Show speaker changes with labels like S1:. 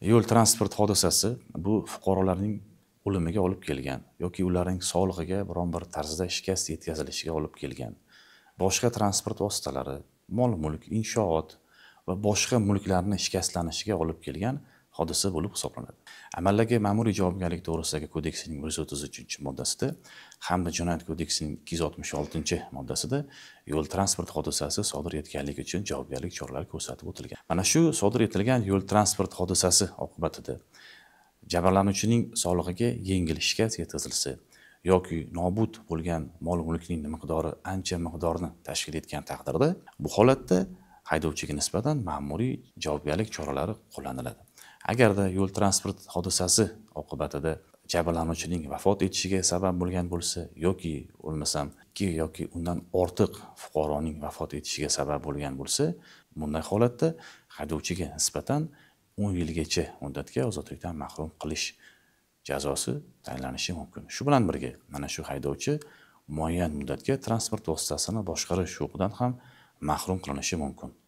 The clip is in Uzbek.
S1: yo'l transport hodisasi bu fuqarolarning o'limiga olib kelgan yoki ularning sog'lig'iga biron bir tarzda shikast yetkazilishiga olib kelgan boshqa transport vositalari mol mulk inshoot va boshqa mulklarni shikastlanishiga olib kelgan hodisa bo'lib hisoblanadi amaldagi ma'muriy javobgarlik to'g'risidagi kodeksining bir yuz o'ttiz uchinchi moddasida hamda jinoyat kodeksining ikki yuz oltmish oltinchi moddasida yo'l transport hodisasi sodir etganlik uchun javobgarlik choralari ko'rsatib o'tilgan mana shu sodir etilgan yo'l transport hodisasi oqibatida jabrlanuvchining sog'lig'iga yengil shikast yetkazilsa yoki nobud bo'lgan mol mulkning miqdori ancha miqdorni tashkil etgan taqdirda bu holatda haydovchiga nisbatan ma'muriy javobgarlik choralari qo'llaniladi agarda yo'l transport hodisasi oqibatida jabrlanuvchining vafot etishiga sabab bo'lgan bo'lsa yoki bo'lmasam ikki yoki undan ortiq fuqaroning vafot etishiga sabab bo'lgan bo'lsa bunday holatda haydovchiga nisbatan o'n yilgacha muddatga ozodlikdan mahrum qilish jazosi tayinlanishi mumkin shu bilan birga mana shu haydovchi muayyan muddatga transport vositasini boshqarish huquqidan ham mahrum qilinishi mumkin